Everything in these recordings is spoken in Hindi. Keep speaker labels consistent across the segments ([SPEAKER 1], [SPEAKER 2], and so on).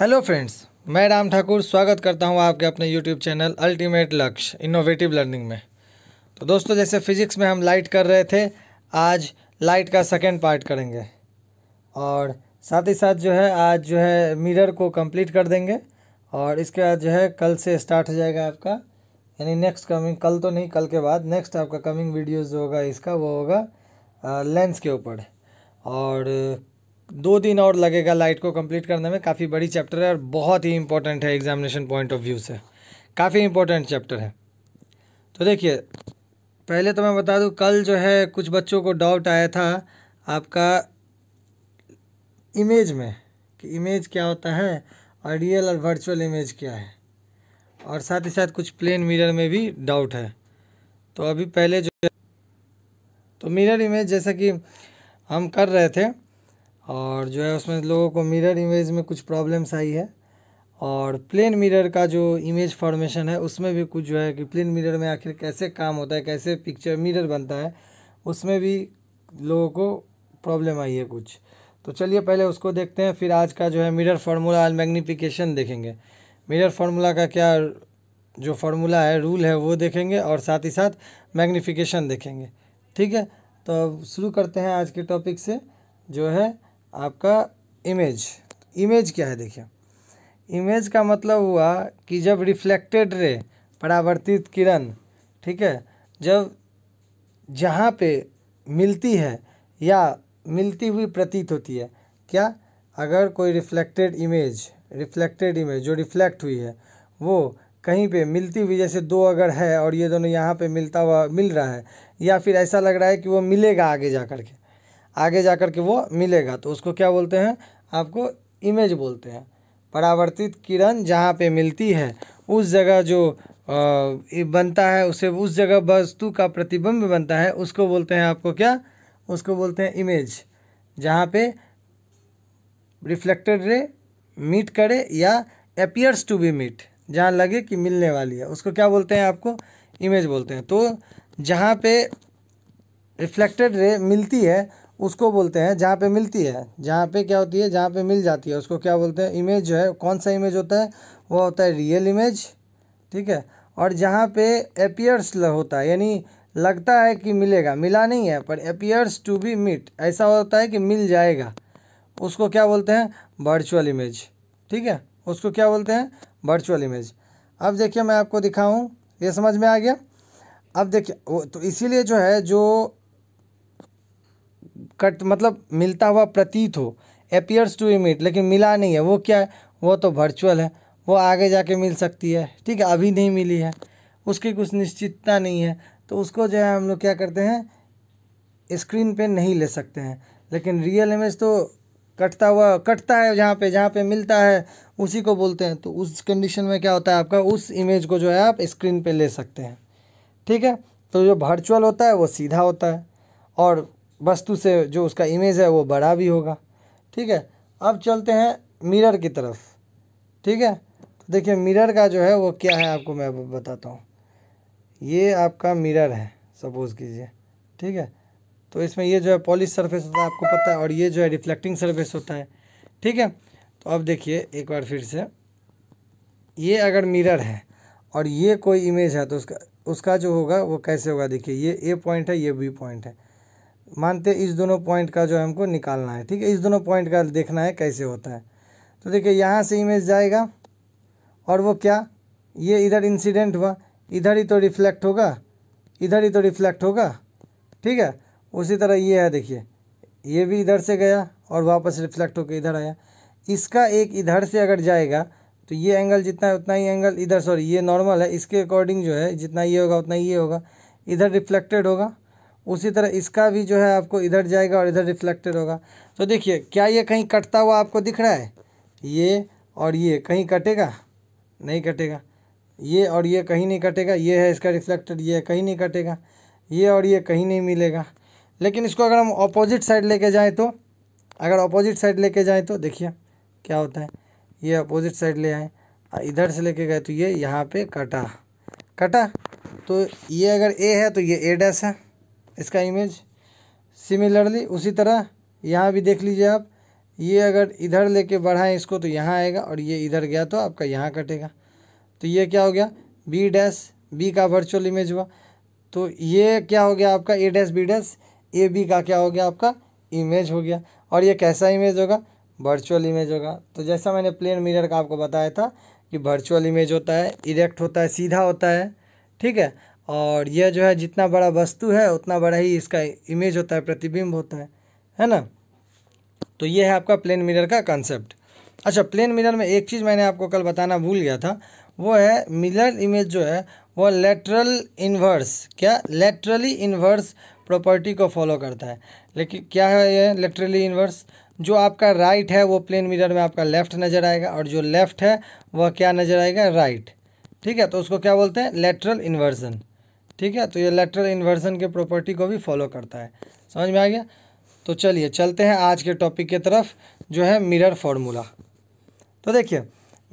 [SPEAKER 1] हेलो फ्रेंड्स मैं राम ठाकुर स्वागत करता हूं आपके अपने YouTube channel ultimate Lakshya innovative learning में तो दोस्तों जैसे फिजिक्स में हम लाइट कर रहे थे आज लाइट का सेकेंड पार्ट करेंगे और साथ ही साथ जो है आज जो है मिरर को कंप्लीट कर देंगे और इसके बाद जो है कल से स्टार्ट हो जाएगा आपका यानी नेक्स्ट कमिंग कल तो नहीं कल के बाद नेक्स्ट आपका कमिंग वीडियोज़ जो होगा इसका वो होगा लेंस के ऊपर और दो दिन और लगेगा लाइट को कंप्लीट करने में काफ़ी बड़ी चैप्टर है और बहुत ही इंपॉर्टेंट है एग्जामिनेशन पॉइंट ऑफ व्यू से काफ़ी इंपॉर्टेंट चैप्टर है तो देखिए पहले तो मैं बता दूँ कल जो है कुछ बच्चों को डाउट आया था आपका इमेज में कि इमेज क्या होता है और रियल और वर्चुअल इमेज क्या है और साथ ही साथ कुछ प्लेन मिरर में भी डाउट है तो अभी पहले जो तो मिरर इमेज जैसा कि हम कर रहे थे और जो है उसमें लोगों को मिरर इमेज में कुछ प्रॉब्लम्स आई है और प्लेन मिरर का जो इमेज फॉर्मेशन है उसमें भी कुछ जो है कि प्लेन मिरर में आखिर कैसे काम होता है कैसे पिक्चर मिरर बनता है उसमें भी लोगों को प्रॉब्लम आई है कुछ तो चलिए पहले उसको देखते हैं फिर आज का जो है मिरर फार्मूला एंड मैग्नीफिकेशन देखेंगे मिरर फार्मूला का क्या जो फार्मूला है रूल है वो देखेंगे और साथ ही साथ मैग्नीफिकेशन देखेंगे ठीक है तो शुरू करते हैं आज के टॉपिक से जो है आपका इमेज इमेज क्या है देखिए इमेज का मतलब हुआ कि जब रिफ्लेक्टेड रे परावर्तित किरण ठीक है जब जहाँ पे मिलती है या मिलती हुई प्रतीत होती है क्या अगर कोई रिफ्लेक्टेड इमेज रिफ्लेक्टेड इमेज जो रिफ्लेक्ट हुई है वो कहीं पे मिलती हुई जैसे दो अगर है और ये दोनों यहाँ पे मिलता हुआ मिल रहा है या फिर ऐसा लग रहा है कि वो मिलेगा आगे जा कर के आगे जा कर के वो मिलेगा तो उसको क्या बोलते हैं आपको इमेज बोलते हैं परावर्तित किरण जहाँ पे मिलती है उस जगह जो बनता है उसे उस जगह वस्तु का प्रतिबिंब बनता है उसको बोलते हैं आपको क्या उसको बोलते हैं इमेज जहाँ पे रिफ्लेक्टेड रे मीट करे या अपियर्स टू बी मीट जहाँ लगे कि मिलने वाली है उसको क्या बोलते हैं आपको इमेज बोलते हैं तो जहाँ पे रिफ्लेक्टेड रे मिलती है उसको बोलते हैं जहाँ पे मिलती है जहाँ पे क्या होती है जहाँ पे मिल जाती है उसको क्या बोलते हैं इमेज जो है कौन सा इमेज होता है वो होता है रियल इमेज ठीक है और जहाँ पे अपियर्स होता है यानी लगता है कि मिलेगा मिला नहीं है पर अपियर्स टू बी मिट ऐसा होता है कि मिल जाएगा उसको क्या बोलते हैं वर्चुअल इमेज ठीक है उसको क्या बोलते हैं वर्चुअल इमेज अब देखिए मैं आपको दिखाऊँ ये समझ में आ गया अब देखिए तो इसीलिए जो है जो कट मतलब मिलता हुआ प्रतीत हो अपियर्स टू इमिट लेकिन मिला नहीं है वो क्या है वो तो वर्चुअल है वो आगे जाके मिल सकती है ठीक है अभी नहीं मिली है उसकी कुछ निश्चितता नहीं है तो उसको जो है हम लोग क्या करते हैं स्क्रीन पे नहीं ले सकते हैं लेकिन रियल इमेज तो कटता हुआ कटता है जहाँ पे जहाँ पे मिलता है उसी को बोलते हैं तो उस कंडीशन में क्या होता है आपका उस इमेज को जो है आप स्क्रीन पे ले सकते हैं ठीक है तो जो वर्चुअल होता है वो सीधा होता है और वस्तु से जो उसका इमेज है वो बड़ा भी होगा ठीक है अब चलते हैं मिरर की तरफ ठीक है तो देखिए मिरर का जो है वो क्या है आपको मैं बताता हूँ ये आपका मिरर है सपोज़ कीजिए ठीक है तो इसमें ये जो है पॉलिश सरफेस होता है आपको पता है और ये जो है रिफ्लेक्टिंग सरफेस होता है ठीक है तो अब देखिए एक बार फिर से ये अगर मिरर है और ये कोई इमेज है तो उसका उसका जो होगा वो कैसे होगा देखिए ये ए पॉइंट है ये बी पॉइंट है मानते इस दोनों पॉइंट का जो है हमको निकालना है ठीक है इस दोनों पॉइंट का देखना है कैसे होता है तो देखिए यहाँ से इमेज जाएगा और वो क्या ये इधर इंसिडेंट हुआ इधर ही तो रिफ्लेक्ट होगा इधर ही तो रिफ्लेक्ट होगा ठीक है उसी तरह ये है देखिए ये भी इधर से गया और वापस रिफ्लेक्ट होकर इधर आया इसका एक इधर से अगर जाएगा तो ये एंगल जितना है उतना ही एंगल इधर सॉरी ये नॉर्मल है इसके अकॉर्डिंग जो है जितना ये होगा उतना ये होगा इधर रिफ्लेक्टेड होगा उसी तरह इसका भी जो है आपको इधर जाएगा और इधर रिफ्लेक्टेड होगा तो देखिए क्या ये कहीं कटता हुआ आपको दिख रहा है ये और ये कहीं कटेगा नहीं कटेगा ये और ये कहीं नहीं कटेगा ये है इसका रिफ्लेक्टेड ये कहीं नहीं कटेगा ये और ये कहीं नहीं मिलेगा लेकिन इसको अगर हम अपोजिट साइड लेके जाएँ तो अगर अपोजिट साइड लेके जाएँ तो देखिए क्या होता है ये अपोजिट साइड ले आए इधर से लेके गए तो ये यहाँ पे कटा कटा तो ये अगर ए है तो ये ए डैस है इसका इमेज सिमिलरली उसी तरह यहाँ भी देख लीजिए आप ये अगर इधर लेके बढ़ाएं इसको तो यहाँ आएगा और ये इधर गया तो आपका यहाँ कटेगा तो ये क्या हो गया बी डैश बी का वर्चुअल इमेज हुआ तो ये क्या हो गया आपका A dash B dash A B का क्या हो गया आपका इमेज हो गया और ये कैसा इमेज होगा वर्चुअल इमेज होगा तो जैसा मैंने प्लेन मिरर का आपको बताया था कि वर्चुअल इमेज होता है इरेक्ट होता है सीधा होता है ठीक है और यह जो है जितना बड़ा वस्तु है उतना बड़ा ही इसका इमेज होता है प्रतिबिंब होता है है ना तो ये है आपका प्लेन मिरर का कंसेप्ट अच्छा प्लेन मिरर में एक चीज़ मैंने आपको कल बताना भूल गया था वो है मिरर इमेज जो है वो लेटरल इन्वर्स क्या लेटरली इन्वर्स प्रॉपर्टी को फॉलो करता है लेकिन क्या है ये लेटरली इन्वर्स जो आपका राइट है वो प्लेन मिरर में आपका लेफ्ट नज़र आएगा और जो लेफ्ट है वह क्या नज़र आएगा राइट ठीक है तो उसको क्या बोलते हैं लेटरल इन्वर्जन ठीक है तो ये लेटरल इन्वर्जन के प्रॉपर्टी को भी फॉलो करता है समझ में आ गया तो चलिए चलते हैं आज के टॉपिक की तरफ जो है मिरर फार्मूला तो देखिए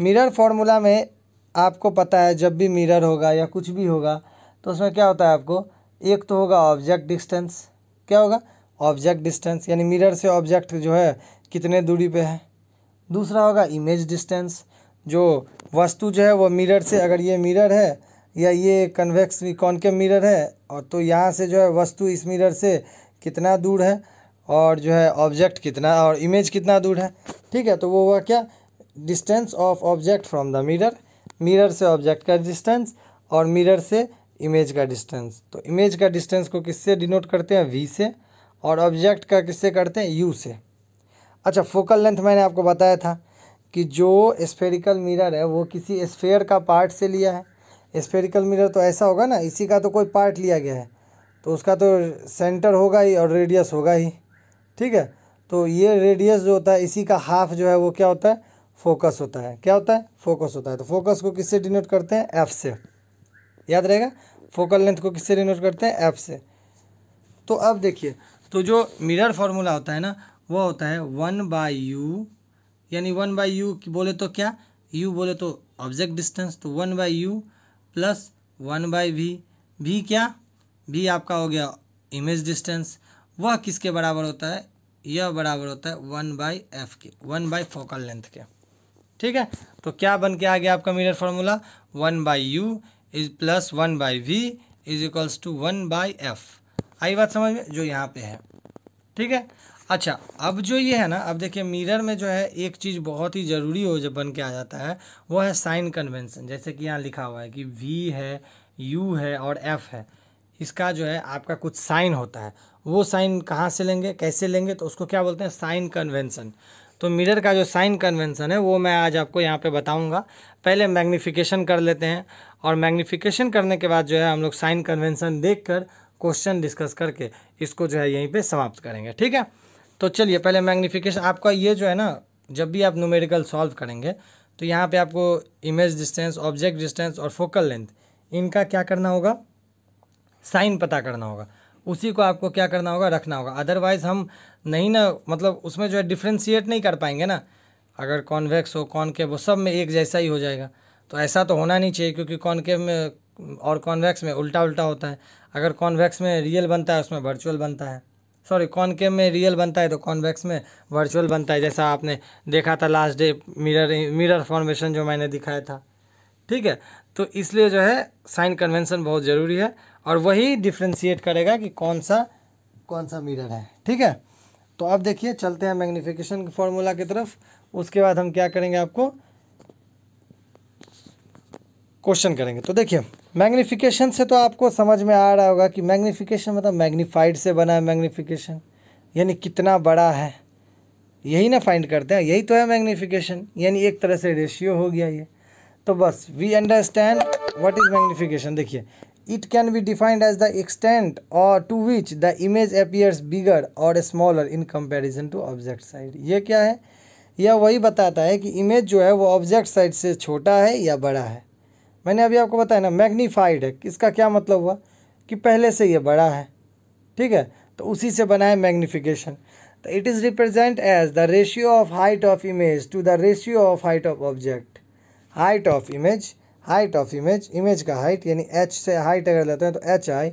[SPEAKER 1] मिरर फार्मूला में आपको पता है जब भी मिरर होगा या कुछ भी होगा तो उसमें क्या होता है आपको एक तो होगा ऑब्जेक्ट डिस्टेंस क्या होगा ऑब्जेक्ट डिस्टेंस यानी मिरर से ऑब्जेक्ट जो है कितने दूरी पे है दूसरा होगा इमेज डिस्टेंस जो वस्तु जो है वो मिरर से अगर ये मिरर है या ये कन्वेक्स के मिरर है और तो यहाँ से जो है वस्तु इस मिरर से कितना दूर है और जो है ऑब्जेक्ट कितना और इमेज कितना दूर है ठीक है तो वो हुआ क्या distance of object from the mirror mirror से ऑब्जेक्ट का डिस्टेंस और मिरर से इमेज का डिस्टेंस तो इमेज का डिस्टेंस को किससे डिनोट करते हैं वी से और ऑब्जेक्ट का किससे करते हैं यू से अच्छा फोकल लेंथ मैंने आपको बताया था कि जो स्फेरिकल मिरर है वो किसी स्फेयर का पार्ट से लिया है स्पेरिकल मिरर तो ऐसा होगा ना इसी का तो कोई पार्ट लिया गया है तो उसका तो सेंटर होगा ही और रेडियस होगा ही ठीक है तो ये रेडियस जो होता है इसी का हाफ जो है वो क्या होता है फोकस होता है क्या होता है फोकस होता है तो फोकस को किससे डिनोट करते हैं एफ से याद रहेगा फोकल लेंथ को किससे डिनोट करते हैं एफ से तो अब देखिए तो जो मिरर फार्मूला होता है ना वो होता है वन बाई यू यानी वन बाई यू बोले तो क्या यू बोले तो ऑब्जेक्ट डिस्टेंस तो one by U plus one by V V क्या वी आपका हो गया इमेज डिस्टेंस वह किसके बराबर होता है यह बराबर होता है वन बाई एफ के वन बाई फोकल लेंथ के ठीक है तो क्या बन के आ गया आपका mirror formula one by U is plus one by V is equals to one by F आई बात समझ में जो यहाँ पे है ठीक है अच्छा अब जो ये है ना अब देखिए मिरर में जो है एक चीज़ बहुत ही ज़रूरी हो जब बन के आ जाता है वो है साइन कन्वेंसन जैसे कि यहाँ लिखा हुआ है कि वी है यू है और एफ़ है इसका जो है आपका कुछ साइन होता है वो साइन कहाँ से लेंगे कैसे लेंगे तो उसको क्या बोलते हैं साइन कन्वेंसन तो मिरर का जो साइन कन्वेंसन है वो मैं आज आपको यहाँ पे बताऊँगा पहले मैग्नीफिकेशन कर लेते हैं और मैग्नीफिकेशन करने के बाद जो है हम लोग साइन कन्वेंसन देख क्वेश्चन डिस्कस करके इसको जो है यहीं पे समाप्त करेंगे ठीक है तो चलिए पहले मैग्नीफिकेशन आपका ये जो है ना जब भी आप न्यूमेरिकल सॉल्व करेंगे तो यहाँ पे आपको इमेज डिस्टेंस ऑब्जेक्ट डिस्टेंस और फोकल लेंथ इनका क्या करना होगा साइन पता करना होगा उसी को आपको क्या करना होगा रखना होगा अदरवाइज़ हम नहीं ना मतलब उसमें जो है डिफ्रेंशिएट नहीं कर पाएंगे ना अगर कॉन्वेक्स हो कॉनकेव हो सब में एक जैसा ही हो जाएगा तो ऐसा तो होना नहीं चाहिए क्योंकि कॉनकेव में और कॉन्वेक्स में उल्टा उल्टा होता है अगर कॉन्वेक्स में रियल बनता है उसमें वर्चुअल बनता है सॉरी कॉनकेव में रियल बनता है तो कॉन्वेक्स में वर्चुअल बनता है जैसा आपने देखा था last day mirror mirror formation जो मैंने दिखाया था ठीक है तो इसलिए जो है साइन कन्वेंसन बहुत ज़रूरी है और वही डिफ्रेंशिएट करेगा कि कौन सा कौन सा मिरर है ठीक है तो अब देखिए चलते हैं मैग्नीफिकेशन फार्मूला की तरफ उसके बाद हम क्या करेंगे आपको क्वेश्चन करेंगे तो देखिए मैग्नीफिकेशन से तो आपको समझ में आ रहा होगा कि मैग्नीफिकेशन मतलब मैग्नीफाइड से बना है मैग्नीफिकेशन यानी कितना बड़ा है यही ना फाइंड करते हैं यही तो है मैग्नीफिकेशन यानी एक तरह से रेशियो हो गया ये तो बस we understand what is magnification देखिए it can be defined as the extent और to which the image appears bigger और smaller in comparison to object size ये क्या है यह वही बताता है कि इमेज जो है वो ऑब्जेक्ट साइड से छोटा है या बड़ा है मैंने अभी आपको बताया ना मैग्नीफाइड है इसका क्या मतलब हुआ कि पहले से ये बड़ा है ठीक है तो उसी से बनाए मैग्नीफिकेशन तो it is represent as the ratio of height of image to the ratio of height of object height of image height of image image का हाइट यानी एच से हाइट अगर लेते हैं तो H I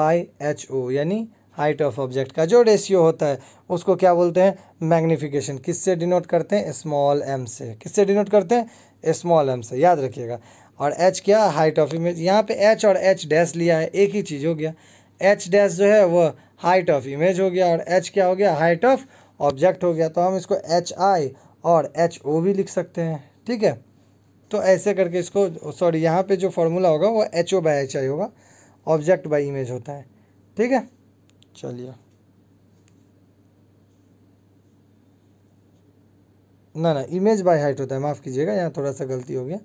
[SPEAKER 1] by H O यानी हाइट ऑफ ऑब्जेक्ट का जो रेशियो होता है उसको क्या बोलते हैं मैग्नीफिकेशन किससे डिनोट करते हैं स्मॉल एम से किससे डिनोट करते हैं स्मॉल एम से याद रखिएगा और एच क्या हाइट ऑफ इमेज यहाँ पे एच और एच डैश लिया है एक ही चीज़ हो गया एच डैश जो है वह हाइट ऑफ इमेज हो गया और एच क्या हो गया हाइट ऑफ ऑब्जेक्ट हो गया तो हम इसको एच आई और एच ओ भी लिख सकते हैं ठीक है तो ऐसे करके इसको सॉरी यहाँ पे जो फार्मूला होगा वो H O by H I होगा ऑब्जेक्ट बाई इमेज होता है ठीक है चलिए ना ना इमेज बाय हाइट होता है माफ़ कीजिएगा यहाँ थोड़ा सा गलती हो गया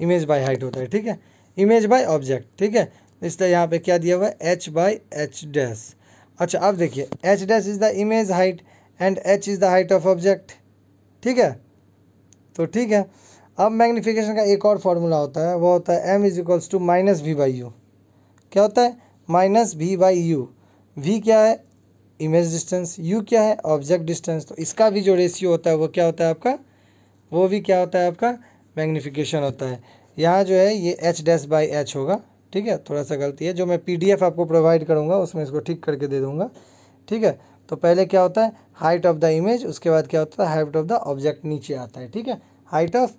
[SPEAKER 1] इमेज बाय हाइट होता है ठीक है इमेज बाय ऑब्जेक्ट ठीक है इसलिए यहाँ पे क्या दिया हुआ है एच बाई एच डैस अच्छा अब देखिए H dash is the image height and H is the height of object ठीक है तो ठीक है अब मैग्नीफिकेशन का एक और फार्मूला होता है वो होता है M is equals to minus V by U क्या होता है minus V by U V क्या है इमेज डिस्टेंस यू क्या है ऑब्जेक्ट डिस्टेंस तो इसका भी जो रेशियो होता है वो क्या होता है आपका वो भी क्या होता है आपका मैग्नीफिकेशन होता है यहाँ जो है ये एच डैस बाई एच होगा ठीक है थोड़ा सा गलती है जो मैं पीडीएफ आपको प्रोवाइड करूँगा उसमें इसको ठीक करके दे दूँगा ठीक है तो पहले क्या होता है हाइट ऑफ द इमेज उसके बाद क्या होता है हाइट ऑफ द ऑब्जेक्ट नीचे आता है ठीक है height of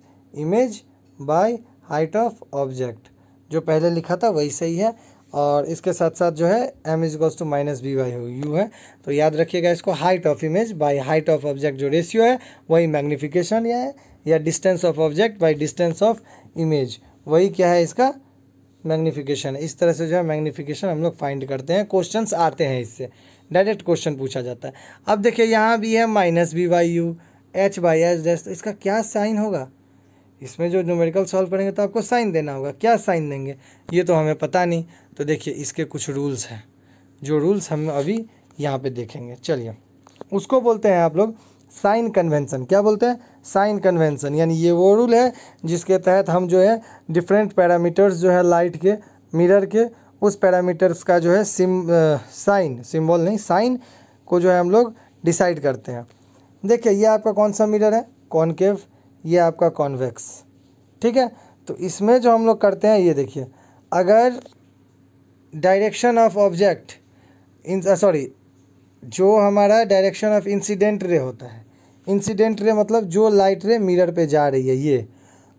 [SPEAKER 1] image by height of object जो पहले लिखा था वही सही है और इसके साथ साथ जो है M is equals to minus B by U है तो याद रखिएगा इसको height of image by height of object जो रेशियो है वही मैग्निफिकेशन या है या distance of object by distance of image वही क्या है इसका मैग्निफिकेशन इस तरह से जो है मैग्निफिकेशन हम लोग फाइंड करते हैं क्वेश्चन आते हैं इससे डायरेक्ट क्वेश्चन पूछा जाता है अब देखिए यहाँ भी है minus B by U H by H dash इसका क्या साइन होगा इसमें जो न्यूमेरिकल सॉल्व करेंगे तो आपको साइन देना होगा क्या साइन देंगे ये तो हमें पता नहीं तो देखिए इसके कुछ रूल्स हैं जो रूल्स हम अभी यहाँ पे देखेंगे चलिए उसको बोलते हैं आप लोग साइन कन्वेंसन क्या बोलते हैं साइन कन्वेंसन यानी ये वो रूल है जिसके तहत हम जो है डिफरेंट पैरामीटर्स जो है लाइट के मिरर के उस पैरामीटर्स का जो है सिम साइन सिम्बॉल नहीं साइन को जो है हम लोग डिसाइड करते हैं देखिए ये आपका कौन सा मिरर है कॉनकेव ये आपका कॉन्वेक्स ठीक है तो इसमें जो हम लोग करते हैं ये देखिए अगर direction of object in sorry जो हमारा डायरेक्शन ऑफ इंसिडेंट रे होता है इंसिडेंट रे मतलब जो लाइट रे मिरर पे जा रही है ये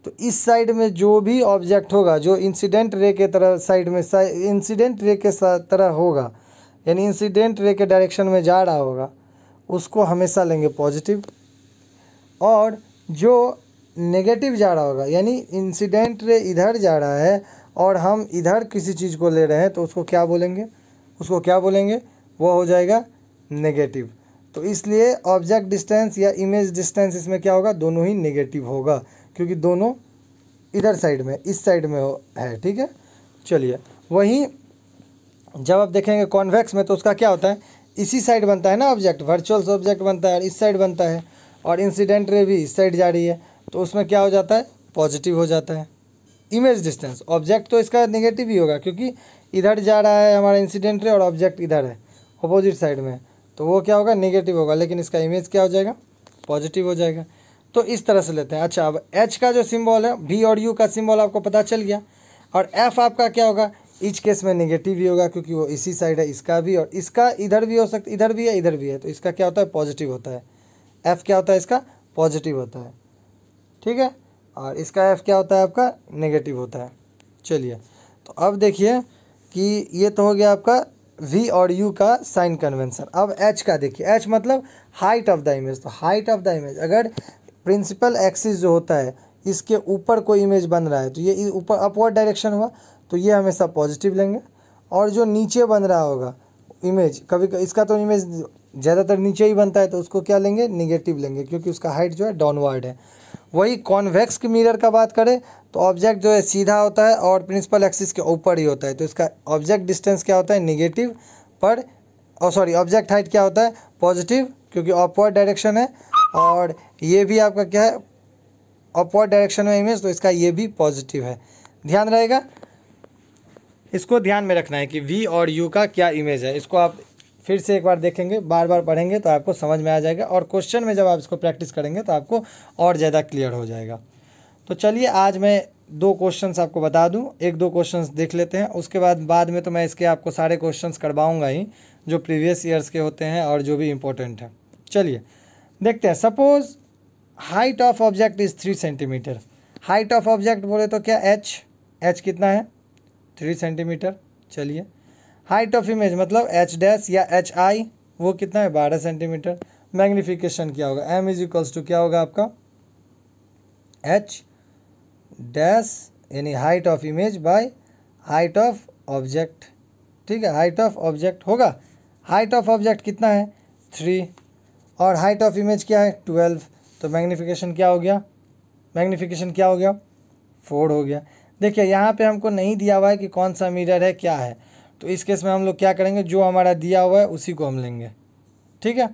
[SPEAKER 1] तो इस साइड में जो भी ऑब्जेक्ट होगा जो इंसिडेंट रे के तरह साइड में इंसिडेंट रे के तरह होगा यानी इंसिडेंट रे के डायरेक्शन में जा रहा होगा उसको हमेशा लेंगे पॉजिटिव और जो नेगेटिव जा रहा होगा यानी इंसिडेंट रे इधर जा रहा है और हम इधर किसी चीज़ को ले रहे हैं तो उसको क्या बोलेंगे उसको क्या बोलेंगे वह हो जाएगा नेगेटिव तो इसलिए ऑब्जेक्ट डिस्टेंस या इमेज डिस्टेंस इसमें क्या होगा दोनों ही नेगेटिव होगा क्योंकि दोनों इधर साइड में इस साइड में हो है ठीक है चलिए वहीं जब आप देखेंगे कॉन्वेक्स में तो उसका क्या होता है इसी साइड बनता है ना ऑब्जेक्ट वर्चुअल ऑब्जेक्ट बनता है और इस साइड बनता है और इंसिडेंट रे भी इस साइड जा रही है तो उसमें क्या हो जाता है पॉजिटिव हो जाता है इमेज डिस्टेंस ऑब्जेक्ट तो इसका नेगेटिव ही होगा क्योंकि इधर जा रहा है हमारा इंसिडेंट रे और ऑब्जेक्ट इधर है अपोजिट साइड में तो वो क्या होगा नेगेटिव होगा लेकिन इसका इमेज क्या हो जाएगा पॉजिटिव हो जाएगा तो इस तरह से लेते हैं अच्छा अब एच का जो सिम्बॉल है वी और यू का सिम्बॉल आपको पता चल गया और एफ आपका क्या होगा इच केस में नेगेटिव ही होगा क्योंकि वो इसी साइड है इसका भी और इसका इधर भी हो सकता इधर भी है इधर भी है तो इसका क्या होता है पॉजिटिव होता है एफ़ क्या होता है इसका पॉजिटिव होता है ठीक है और इसका एफ़ क्या होता है आपका नेगेटिव होता है चलिए तो अब देखिए कि ये तो हो गया आपका वी और यू का साइन कन्वेंसन अब एच का देखिए एच मतलब हाइट ऑफ द इमेज तो हाइट ऑफ द इमेज अगर प्रिंसिपल एक्सिस जो होता है इसके ऊपर कोई इमेज बन रहा है तो ये ऊपर अपवर्ड डायरेक्शन हुआ तो ये हमेशा पॉजिटिव लेंगे और जो नीचे बन रहा होगा इमेज कभी इसका तो इमेज ज़्यादातर नीचे ही बनता है तो उसको क्या लेंगे निगेटिव लेंगे क्योंकि उसका हाइट जो है डाउनवर्ड है वही कॉन्वेक्स के मिरर का बात करें तो ऑब्जेक्ट जो है सीधा होता है और प्रिंसिपल एक्सिस के ऊपर ही होता है तो इसका ऑब्जेक्ट डिस्टेंस क्या होता है निगेटिव पर और सॉरी ऑब्जेक्ट हाइट क्या होता है पॉजिटिव क्योंकि अपवर्ड डायरेक्शन है और ये भी आपका क्या है अपवर्ड डायरेक्शन में इमेज तो इसका ये भी पॉजिटिव है ध्यान रहेगा इसको ध्यान में रखना है कि वी और यू का क्या इमेज है इसको आप फिर से एक बार देखेंगे बार बार पढ़ेंगे तो आपको समझ में आ जाएगा और क्वेश्चन में जब आप इसको प्रैक्टिस करेंगे तो आपको और ज़्यादा क्लियर हो जाएगा तो चलिए आज मैं दो क्वेश्चंस आपको बता दूं एक दो क्वेश्चंस देख लेते हैं उसके बाद बाद में तो मैं इसके आपको सारे क्वेश्चंस करवाऊंगा ही जो प्रीवियस ईयर्स के होते हैं और जो भी इम्पोर्टेंट है चलिए देखते हैं suppose height of object is three centimetre height of object बोले तो क्या एच एच कितना है थ्री सेंटीमीटर चलिए हाइट ऑफ इमेज मतलब एच डैश या एच आई वो कितना है बारह सेंटीमीटर मैग्नीफिकेशन क्या होगा एम इज इक्वल्स टू क्या होगा आपका एच डैश यानी height of image by height of object ठीक है हाइट ऑफ ऑब्जेक्ट होगा हाइट ऑफ ऑब्जेक्ट कितना है थ्री और हाइट ऑफ इमेज क्या है ट्वेल्व तो मैग्नीफिकेशन क्या हो गया मैग्नीफिकेशन क्या हो गया फोर हो गया देखिए यहाँ पे हमको नहीं दिया हुआ है कि कौन सा मिरर है क्या है तो इस केस में हम लोग क्या करेंगे जो हमारा दिया हुआ है उसी को हम लेंगे ठीक है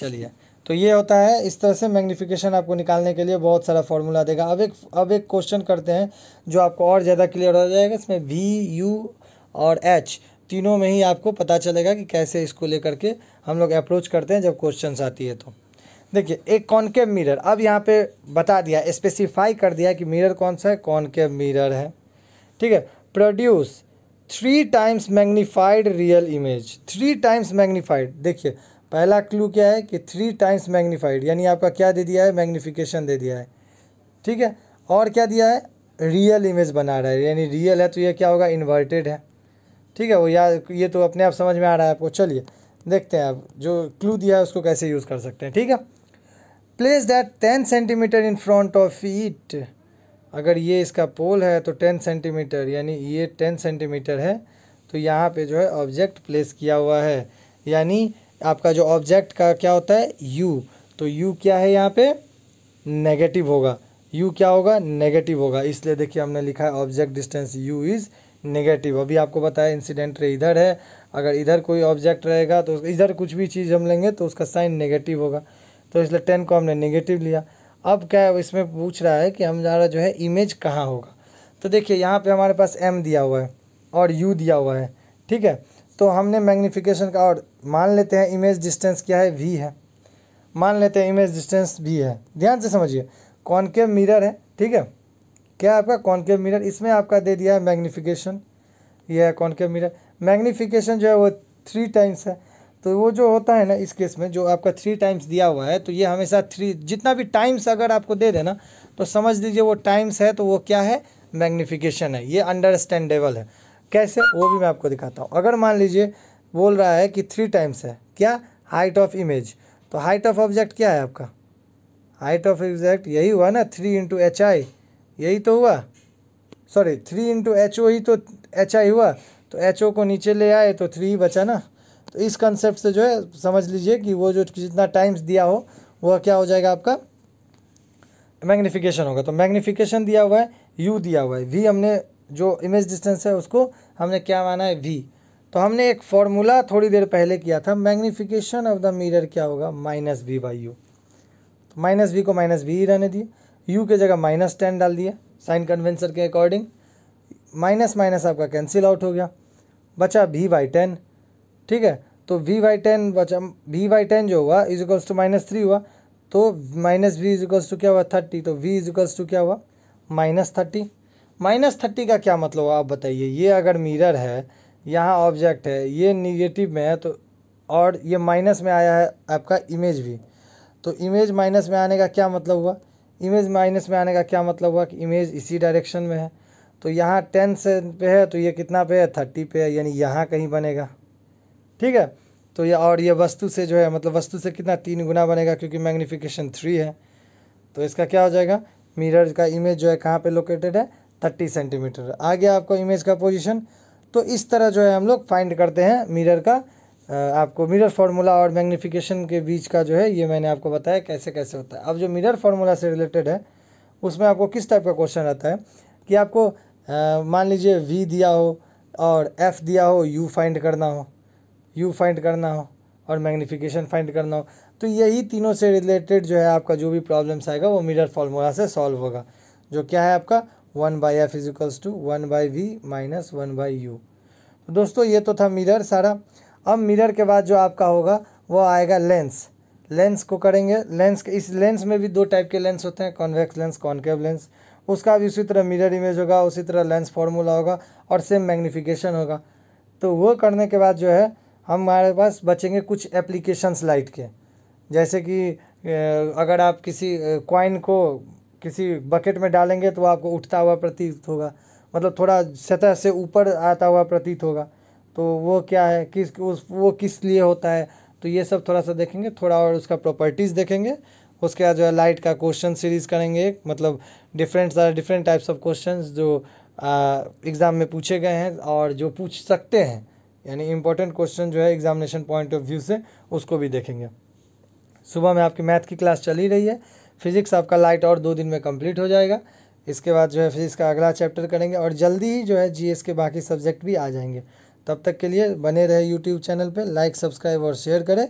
[SPEAKER 1] चलिए तो ये होता है इस तरह से मैग्नीफिकेशन आपको निकालने के लिए बहुत सारा फॉर्मूला देगा अब एक अब एक क्वेश्चन करते हैं जो आपको और ज़्यादा क्लियर हो जाएगा इसमें वी यू और एच तीनों में ही आपको पता चलेगा कि कैसे इसको लेकर के हम लोग अप्रोच करते हैं जब क्वेश्चन आती है तो देखिए एक कॉनकेव मिरर अब यहाँ पे बता दिया स्पेसिफाई कर दिया कि मिरर कौन सा है कॉनकेव मिरर है ठीक है produce three times magnified real image three times magnified देखिए पहला क्लू क्या है कि थ्री टाइम्स मैग्नीफाइड यानी आपका क्या दे दिया है मैग्नीफिकेशन दे दिया है ठीक है और क्या दिया है रियल इमेज बना रहा है यानी रियल है तो ये क्या होगा इन्वर्टेड है ठीक है वो या ये तो अपने आप समझ में आ रहा है आपको चलिए देखते हैं आप जो क्लू दिया है उसको कैसे यूज़ कर सकते हैं ठीक है place that ten centimetre in front of it अगर ये इसका पोल है तो टेन सेंटीमीटर यानी ये टेन सेंटीमीटर है तो यहाँ पे जो है ऑब्जेक्ट प्लेस किया हुआ है यानी आपका जो ऑब्जेक्ट का क्या होता है यू तो यू क्या है यहाँ पे नेगेटिव होगा यू क्या होगा नेगेटिव होगा इसलिए देखिए हमने लिखा है object distance U is negative अभी आपको बताया इंसिडेंट रे इधर है अगर इधर कोई ऑब्जेक्ट रहेगा तो इधर कुछ भी चीज़ हम लेंगे तो उसका साइन नेगेटिव होगा तो इसलिए टेन को हमने नेगेटिव लिया अब क्या है इसमें पूछ रहा है कि हमारा जो है इमेज कहाँ होगा तो देखिए यहाँ पे हमारे पास एम दिया हुआ है और यू दिया हुआ है ठीक है तो हमने मैग्नीफिकेशन का और मान लेते हैं इमेज डिस्टेंस क्या है वी है मान लेते हैं इमेज डिस्टेंस वी है ध्यान से समझिए कॉनकेव मिरर है ठीक है क्या आपका कॉनकेव मिरर इसमें आपका दे दिया है मैग्नीफिकेशन यह है कॉनकेव मिरर मैग्नीफिकेशन जो है वो थ्री टाइम्स है तो वो जो होता है ना इस केस में जो आपका थ्री टाइम्स दिया हुआ है तो ये हमेशा थ्री जितना भी टाइम्स अगर आपको दे देना तो समझ लीजिए वो टाइम्स है तो वो क्या है मैग्निफिकेशन है ये अंडरस्टैंडेबल है कैसे वो भी मैं आपको दिखाता हूँ अगर मान लीजिए बोल रहा है कि थ्री टाइम्स है क्या हाइट ऑफ इमेज तो हाइट ऑफ ऑब्जेक्ट क्या है आपका हाइट ऑफ ऑब्जेक्ट यही हुआ ना थ्री इंटू एच आई यही तो हुआ sorry three into H O ही तो एच आई हुआ तो एच ओ को नीचे ले आए तो थ्री ही बचा ना तो इस कंसेप्ट से जो है समझ लीजिए कि वो जो जितना टाइम्स दिया हो वह क्या हो जाएगा आपका मैग्नीफिकेशन होगा तो मैग्नीफिकेशन दिया हुआ है यू दिया हुआ है वी हमने जो इमेज डिस्टेंस है उसको हमने क्या माना है वी तो हमने एक फॉर्मूला थोड़ी देर पहले किया था मैग्नीफिकेशन ऑफ द मिरर क्या होगा माइनस वी बाई यू तो माइनस वी को माइनस वी ही रहने दिए यू के जगह माइनस टेन डाल दिया साइन कन्वेंसर के अकॉर्डिंग माइनस माइनस आपका कैंसिल आउट हो गया बचा वी बाई टेन ठीक है तो वी वाई टेन बचा वी वाई टेन जो हुआ is equals to minus three हुआ तो minus V is equals to क्या हुआ थर्टी तो वी इज इक्वल्स टू क्या हुआ माइनस थर्टी माइनस थर्टी का क्या मतलब आप बताइए ये अगर मिरर है यहाँ ऑब्जेक्ट है ये निगेटिव में है तो और ये माइनस में आया है आपका इमेज भी तो इमेज माइनस में आने का क्या मतलब हुआ इमेज माइनस में आने का क्या मतलब हुआ कि इमेज इसी डायरेक्शन में है तो यहाँ टेन से पे है तो ये कितना पे है थर्टी पे है यानी यहाँ कहीं बनेगा ठीक है तो ये और ये वस्तु से जो है मतलब वस्तु से कितना तीन गुना बनेगा क्योंकि मैग्नीफिकेशन थ्री है तो इसका क्या हो जाएगा मिरर का इमेज जो है कहाँ पे लोकेटेड है थर्टी सेंटीमीटर आ गया आपको इमेज का पोजीशन तो इस तरह जो है हम लोग फाइंड करते हैं मिरर का आपको मिरर फार्मूला और मैग्नीफिकेशन के बीच का जो है ये मैंने आपको बताया कैसे कैसे होता है अब जो मिरर फार्मूला से रिलेटेड है उसमें आपको किस टाइप का क्वेश्चन रहता है कि आपको मान लीजिए वी दिया हो और एफ दिया हो यू फाइंड करना हो यू फाइंड करना हो और मैग्नीफिकेशन फाइंड करना हो तो यही तीनों से रिलेटेड जो है आपका जो भी प्रॉब्लम्स आएगा वो मिरर फॉर्मूला से सॉल्व होगा जो क्या है आपका one by F is equals to one by V minus one by U तो दोस्तों ये तो था मिरर सारा अब मिरर के बाद जो आपका होगा वो आएगा लेंस लेंस को करेंगे लेंस इस लेंस में भी दो टाइप के लेंस होते हैं कॉन्वेक्स लेंस कॉन्केव लेंस उसका भी उसी तरह मिरर इमेज होगा उसी तरह लेंस फॉर्मूला होगा और सेम मैग्नीफिकेशन होगा तो वो करने के बाद जो है हमारे पास बचेंगे कुछ एप्लीकेशंस लाइट के जैसे कि अगर आप किसी क्वाइन को किसी बकेट में डालेंगे तो आपको उठता हुआ प्रतीत होगा मतलब थोड़ा सतह से ऊपर आता हुआ प्रतीत होगा तो वो क्या है किस उस वो किस लिए होता है तो ये सब थोड़ा सा देखेंगे थोड़ा और उसका प्रॉपर्टीज़ देखेंगे उसके बाद जो है लाइट का क्वेश्चन सीरीज़ करेंगे एक मतलब डिफरेंट सारे डिफरेंट टाइप्स ऑफ क्वेश्चन जो एग्ज़ाम में पूछे गए हैं और जो पूछ सकते हैं यानी इंपॉर्टेंट क्वेश्चन जो है एग्जामिनेशन पॉइंट ऑफ व्यू से उसको भी देखेंगे सुबह में आपकी मैथ की क्लास चली रही है फिजिक्स आपका लाइट और दो दिन में कंप्लीट हो जाएगा इसके बाद जो है फिजिक्स का अगला चैप्टर करेंगे और जल्दी ही जो है जीएस के बाकी सब्जेक्ट भी आ जाएंगे तब तक के लिए बने रहे यूट्यूब चैनल पे लाइक सब्सक्राइब और शेयर करें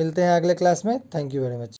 [SPEAKER 1] मिलते हैं अगले क्लास में थैंक यू वेरी मच